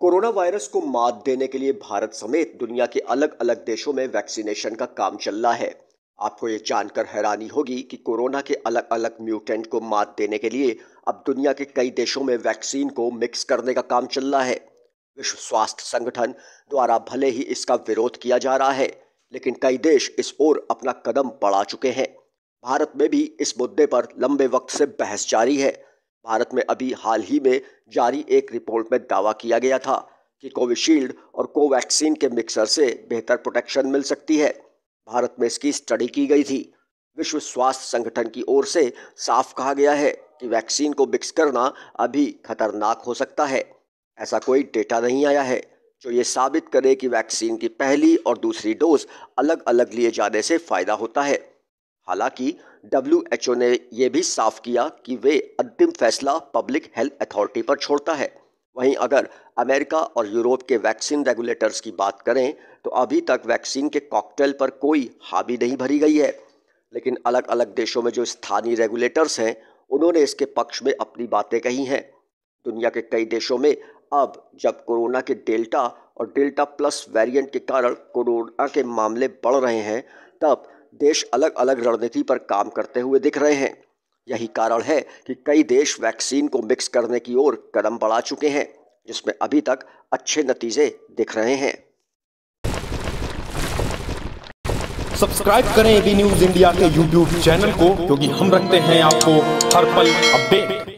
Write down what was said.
corona virus को मात देने के लिए भारत समेत दुनिया के अलग अलग देशों में वैक्सीनेशन का काम चल रहा है आपको ये जानकर हैरानी होगी कि कोरोना के अलग अलग म्यूटेंट को मात देने के लिए अब दुनिया के कई देशों में वैक्सीन को मिक्स करने का काम चल रहा है विश्व स्वास्थ्य संगठन द्वारा भले ही इसका विरोध किया जा रहा है लेकिन कई देश इस ओर अपना कदम बढ़ा चुके हैं भारत में भी इस मुद्दे पर लंबे वक्त से बहस जारी है भारत में अभी हाल ही में जारी एक रिपोर्ट में दावा किया गया था कि कोविशील्ड और कोवैक्सीन के मिक्सर से बेहतर प्रोटेक्शन मिल सकती है भारत में इसकी स्टडी की गई थी विश्व स्वास्थ्य संगठन की ओर से साफ कहा गया है कि वैक्सीन को मिक्स करना अभी खतरनाक हो सकता है ऐसा कोई डेटा नहीं आया है जो ये साबित करे कि वैक्सीन की पहली और दूसरी डोज अलग अलग लिए जाने से फ़ायदा होता है हालांकि डब्ल्यूएचओ ने यह भी साफ किया कि वे अंतिम फैसला पब्लिक हेल्थ अथॉरिटी पर छोड़ता है वहीं अगर अमेरिका और यूरोप के वैक्सीन रेगुलेटर्स की बात करें तो अभी तक वैक्सीन के कॉकटेल पर कोई हाबी नहीं भरी गई है लेकिन अलग अलग देशों में जो स्थानीय रेगुलेटर्स हैं उन्होंने इसके पक्ष में अपनी बातें कही हैं दुनिया के कई देशों में अब जब कोरोना के डेल्टा और डेल्टा प्लस वेरिएंट के कारण कोरोना के मामले बढ़ रहे हैं तब देश अलग अलग रणनीति पर काम करते हुए दिख रहे हैं यही कारण है कि कई देश वैक्सीन को मिक्स करने की ओर कदम बढ़ा चुके हैं जिसमें अभी तक अच्छे नतीजे दिख रहे हैं सब्सक्राइब करें एबी न्यूज इंडिया के यूट्यूब चैनल को क्योंकि हम रखते हैं आपको हर पल अपडेट